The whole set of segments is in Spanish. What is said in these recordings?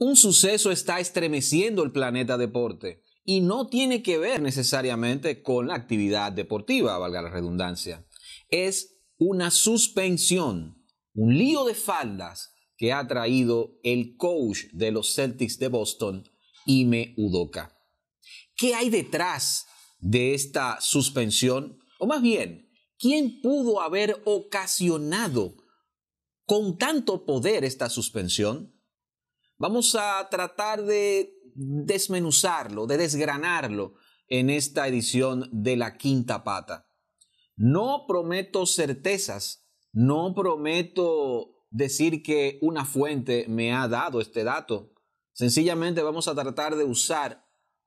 Un suceso está estremeciendo el planeta deporte y no tiene que ver necesariamente con la actividad deportiva, valga la redundancia. Es una suspensión, un lío de faldas que ha traído el coach de los Celtics de Boston, Ime Udoka. ¿Qué hay detrás de esta suspensión? O más bien, ¿quién pudo haber ocasionado con tanto poder esta suspensión? Vamos a tratar de desmenuzarlo, de desgranarlo en esta edición de la quinta pata. No prometo certezas, no prometo decir que una fuente me ha dado este dato. Sencillamente vamos a tratar de usar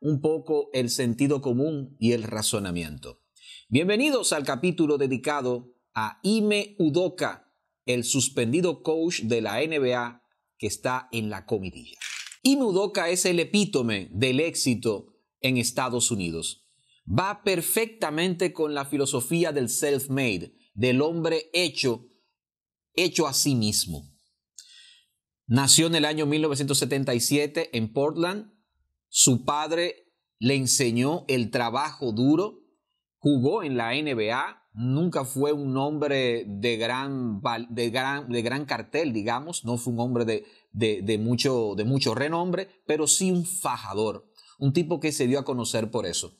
un poco el sentido común y el razonamiento. Bienvenidos al capítulo dedicado a Ime Udoka, el suspendido coach de la NBA que está en la comidilla. Y Mudoka es el epítome del éxito en Estados Unidos. Va perfectamente con la filosofía del self-made, del hombre hecho, hecho a sí mismo. Nació en el año 1977 en Portland. Su padre le enseñó el trabajo duro, jugó en la NBA, nunca fue un hombre de gran, de gran, cartel, digamos, no fue un hombre de, de, mucho, de mucho renombre, pero sí un fajador, un tipo que se dio a conocer por eso.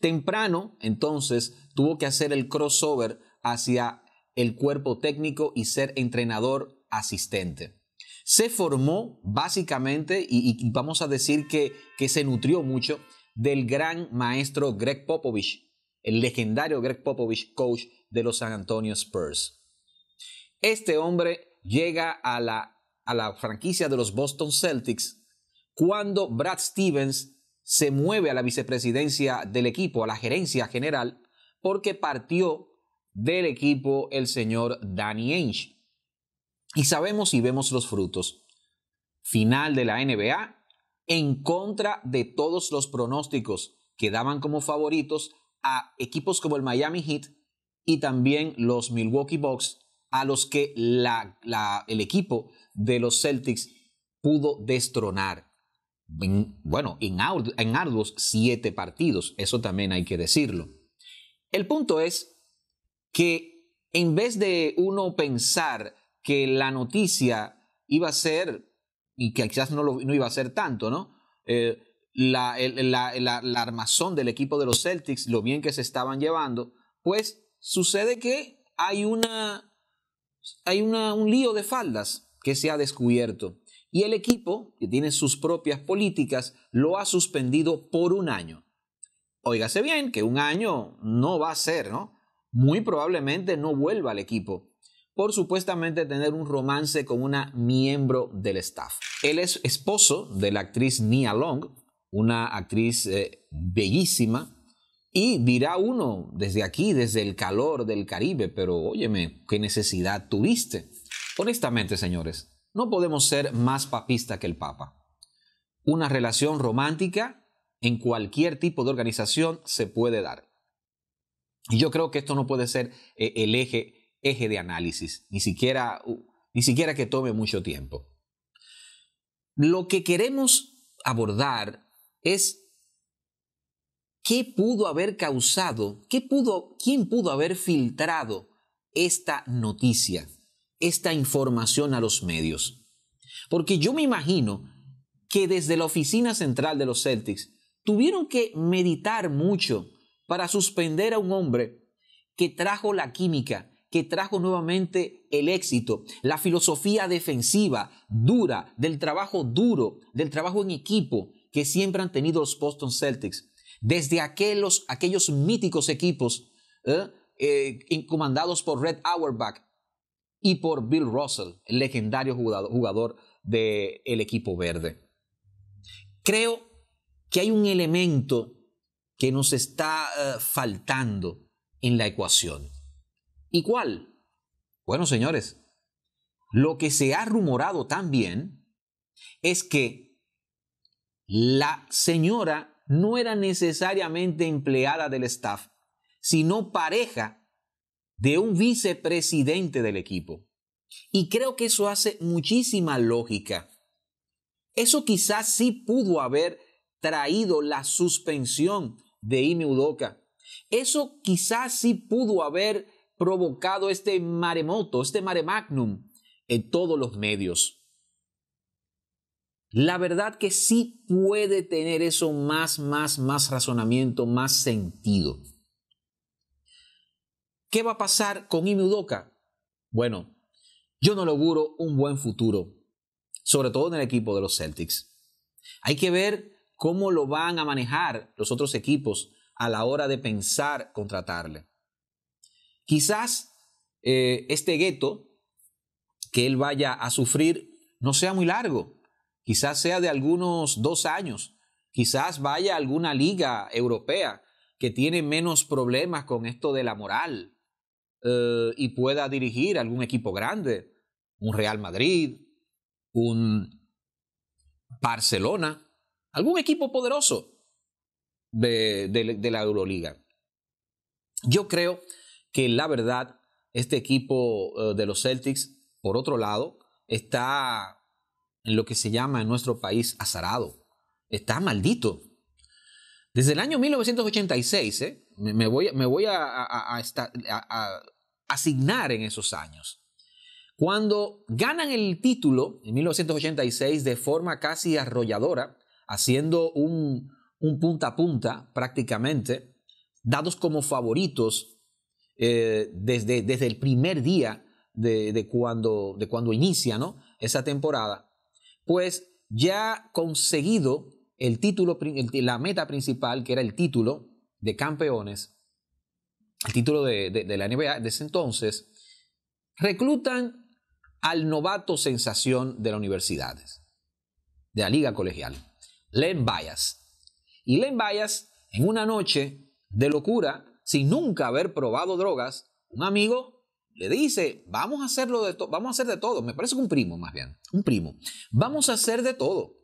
Temprano, entonces, tuvo que hacer el crossover hacia el cuerpo técnico y ser entrenador asistente. Se formó básicamente, y, vamos a decir que, que se nutrió mucho, del gran maestro Greg Popovich, el legendario Greg Popovich, coach de los San Antonio Spurs. Este hombre llega a la, a la franquicia de los Boston Celtics cuando Brad Stevens se mueve a la vicepresidencia del equipo, a la gerencia general, porque partió del equipo el señor Danny Ainge. Y sabemos y vemos los frutos. Final de la NBA en contra de todos los pronósticos que daban como favoritos a equipos como el Miami Heat y también los Milwaukee Bucks, a los que el equipo de los Celtics pudo destronar. En, bueno, en, arduos siete partidos, eso también hay que decirlo. El punto es que en vez de uno pensar que la noticia iba a ser, y que quizás no, lo, iba a ser tanto, ¿no? Eh, la, armazón del equipo de los Celtics, lo bien que se estaban llevando, pues sucede que hay, una, hay un lío de faldas que se ha descubierto. Y el equipo, que tiene sus propias políticas, lo ha suspendido por un año. Óigase bien que un año no va a ser, ¿no? Muy probablemente no vuelva al equipo por supuestamente tener un romance con una miembro del staff. Él es esposo de la actriz Nia Long, una actriz eh, bellísima. Y dirá uno desde aquí, desde el calor del Caribe, pero óyeme, ¿qué necesidad tuviste? Honestamente, señores, no podemos ser más papista que el Papa. Una relación romántica en cualquier tipo de organización se puede dar. Y yo creo que esto no puede ser eh, el eje, eje de análisis, ni siquiera, ni siquiera que tome mucho tiempo. Lo que queremos abordar es qué pudo haber causado, qué pudo, quién pudo haber filtrado esta noticia, esta información a los medios. Porque yo me imagino que desde la oficina central de los Celtics tuvieron que meditar mucho para suspender a un hombre que trajo la química, que trajo nuevamente el éxito, la filosofía defensiva dura, del trabajo duro, del trabajo en equipo, que siempre han tenido los Boston Celtics, desde aquellos, aquellos míticos equipos eh, eh por Red Auerbach y por Bill Russell, el legendario jugador, jugador del equipo verde. Creo que hay un elemento que nos está eh, faltando en la ecuación. ¿Y cuál? Bueno, señores, lo que se ha rumorado también es que la señora no era necesariamente empleada del staff, sino pareja de un vicepresidente del equipo. Y creo que eso hace muchísima lógica. Eso quizás sí pudo haber traído la suspensión de Ime Udoca. Eso quizás sí pudo haber provocado este maremoto, este mare magnum en todos los medios. La verdad que sí puede tener eso más, más, más razonamiento, más sentido. ¿Qué va a pasar con Ime Bueno, yo no le auguro un buen futuro, sobre todo en el equipo de los Celtics. Hay que ver cómo lo van a manejar los otros equipos a la hora de pensar contratarle. Quizás eh, este gueto que él vaya a sufrir no sea muy largo quizás sea de algunos dos años, quizás vaya a alguna liga europea que tiene menos problemas con esto de la moral eh, y pueda dirigir algún equipo grande, un Real Madrid, un Barcelona, algún equipo poderoso de la Euroliga. Yo creo que la verdad, este equipo eh, de los Celtics, por otro lado, está en lo que se llama en nuestro país azarado. Está maldito. Desde el año 1986, ¿eh? me, voy, me voy a, asignar en esos años. Cuando ganan el título en 1986 de forma casi arrolladora, haciendo un, punta a punta prácticamente, dados como favoritos eh, desde, desde el primer día de, cuando, de cuando inicia esa temporada, pues ya conseguido el título, la meta principal, que era el título de campeones, el título de, la NBA desde entonces, reclutan al novato sensación de las universidades, de la liga colegial, Len Bias. Y Len Bias, en una noche de locura, sin nunca haber probado drogas, un amigo le dice, vamos a hacerlo de vamos a hacer de todo. Me parece que un primo, más bien, un primo. Vamos a hacer de todo.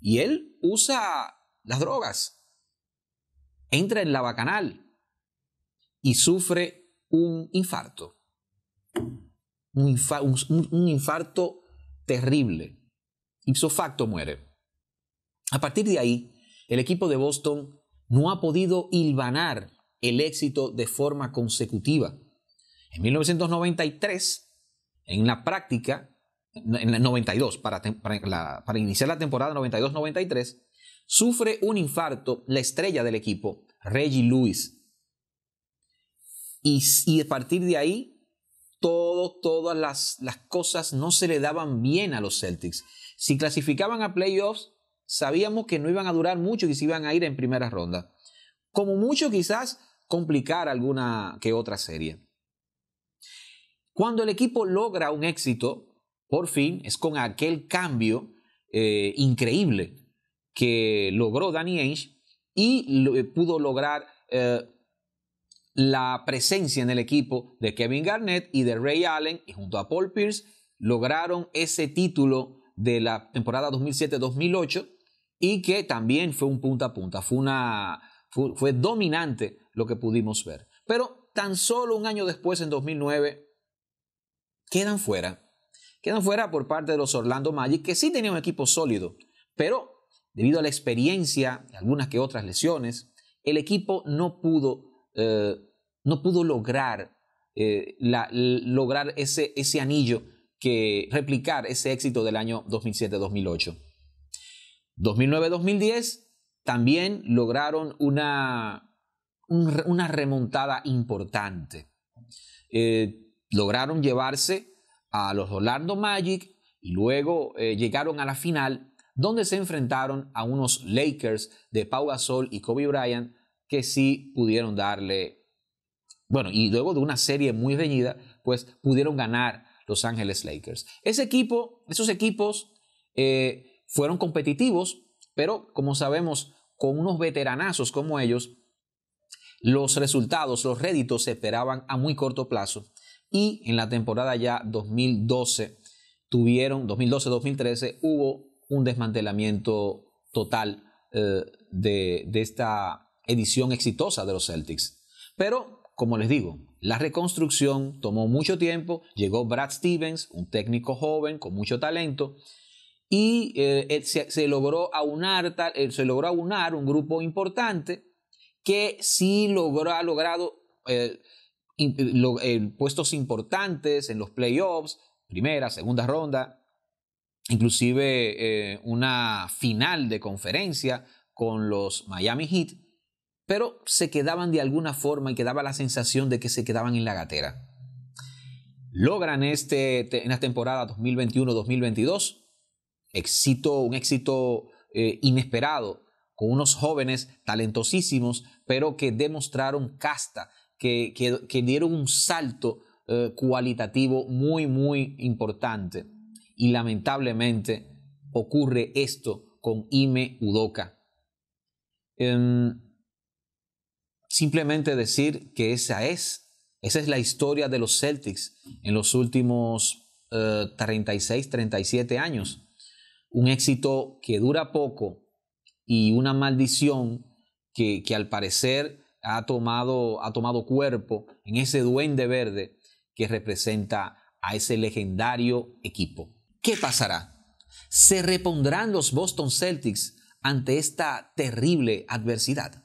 Y él usa las drogas, entra en la bacanal y sufre un infarto. Un, infarto terrible. Ipso facto muere. A partir de ahí, el equipo de Boston no ha podido hilvanar el éxito de forma consecutiva. En 1993, en la práctica, en el 92, para, para iniciar la temporada 92-93, sufre un infarto la estrella del equipo, Reggie Lewis. Y, a partir de ahí, todo, todas las, las cosas no se le daban bien a los Celtics. Si clasificaban a playoffs, sabíamos que no iban a durar mucho y que se iban a ir en primera ronda. Como mucho quizás complicar alguna que otra serie. Cuando el equipo logra un éxito, por fin, es con aquel cambio eh, increíble que logró Danny Ainge y eh, pudo lograr eh, la presencia en el equipo de Kevin Garnett y de Ray Allen y junto a Paul Pierce lograron ese título de la temporada 2007-2008 y que también fue un punta a punta, fue, una, fue, fue dominante lo que pudimos ver. Pero tan solo un año después, en 2009, quedan fuera. Quedan fuera por parte de los Orlando Magic, que sí tenían un equipo sólido, pero debido a la experiencia y algunas que otras lesiones, el equipo no pudo, eh, no pudo lograr, eh, lograr ese, ese anillo que replicar ese éxito del año 2007-2008. 2009-2010 también lograron una, una remontada importante. Eh, lograron llevarse a los Orlando Magic y luego eh, llegaron a la final donde se enfrentaron a unos Lakers de Pau Gasol y Kobe Bryant que sí pudieron darle, bueno, y luego de una serie muy reñida, pues pudieron ganar Los Angeles Lakers. Ese equipo, esos equipos eh, fueron competitivos, pero como sabemos, con unos veteranazos como ellos, los resultados, los réditos se esperaban a muy corto plazo y en la temporada ya 2012 tuvieron, 2012-2013 hubo un desmantelamiento total eh, de, esta edición exitosa de los Celtics. Pero, como les digo, la reconstrucción tomó mucho tiempo, llegó Brad Stevens, un técnico joven con mucho talento, y eh, se, logró aunar, eh, se logró aunar un grupo importante que sí logró, ha logrado eh, puestos importantes en los playoffs, primera, segunda ronda, inclusive eh, una final de conferencia con los Miami Heat, pero se quedaban de alguna forma y quedaba la sensación de que se quedaban en la gatera. Logran este, en la temporada 2021-2022 éxito, un éxito eh, inesperado con unos jóvenes talentosísimos, pero que demostraron casta, que, dieron un salto eh, cualitativo muy, muy importante. Y lamentablemente ocurre esto con Ime Udoka. Em, simplemente decir que esa es, esa es la historia de los Celtics en los últimos 36, eh, 37 años. Un éxito que dura poco y una maldición que, que al parecer ha tomado, cuerpo en ese duende verde que representa a ese legendario equipo. ¿Qué pasará? ¿Se repondrán los Boston Celtics ante esta terrible adversidad?